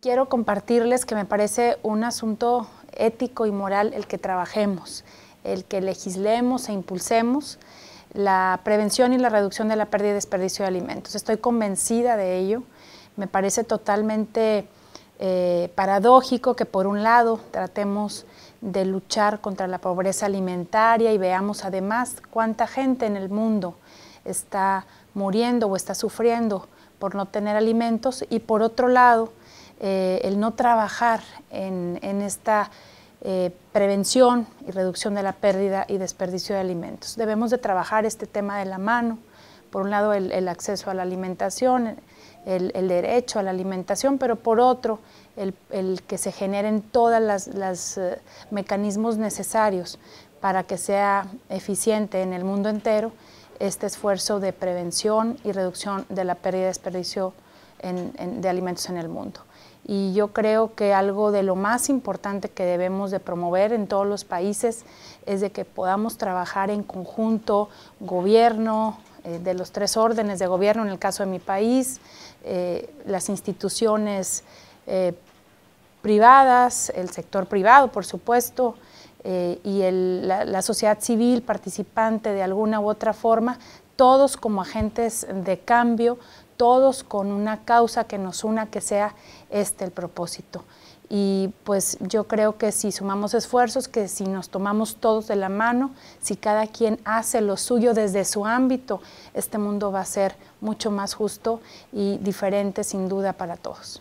Quiero compartirles que me parece un asunto ético y moral el que trabajemos, el que legislemos e impulsemos la prevención y la reducción de la pérdida y desperdicio de alimentos. Estoy convencida de ello. Me parece totalmente eh, paradójico que por un lado tratemos de luchar contra la pobreza alimentaria y veamos además cuánta gente en el mundo está muriendo o está sufriendo por no tener alimentos y por otro lado eh, el no trabajar en, esta eh, prevención y reducción de la pérdida y desperdicio de alimentos. Debemos de trabajar este tema de la mano, por un lado el, acceso a la alimentación, el, derecho a la alimentación, pero por otro el, que se generen todos los eh, mecanismos necesarios para que sea eficiente en el mundo entero este esfuerzo de prevención y reducción de la pérdida y desperdicio de alimentos en el mundo. Y yo creo que algo de lo más importante que debemos de promover en todos los países es de que podamos trabajar en conjunto, gobierno, eh, de los tres órdenes de gobierno, en el caso de mi país, eh, las instituciones eh, privadas, el sector privado, por supuesto, y la sociedad civil participante de alguna u otra forma, todos como agentes de cambio, todos con una causa que nos una, que sea este el propósito. Y pues yo creo que si sumamos esfuerzos, que si nos tomamos todos de la mano, si cada quien hace lo suyo desde su ámbito, este mundo va a ser mucho más justo y diferente sin duda para todos.